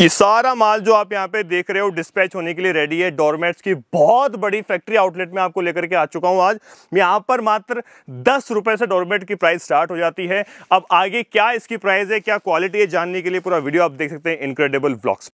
ये सारा माल जो आप यहाँ पे देख रहे हो डिस्पैच होने के लिए रेडी है डोरमेट्स की बहुत बड़ी फैक्ट्री आउटलेट में आपको लेकर के आ चुका हूँ आज यहाँ पर मात्र दस रुपए से डोरमेट की प्राइस स्टार्ट हो जाती है अब आगे क्या इसकी प्राइस है क्या क्वालिटी है जानने के लिए पूरा वीडियो आप देख सकते हैं इनक्रेडिबल ब्लॉग्स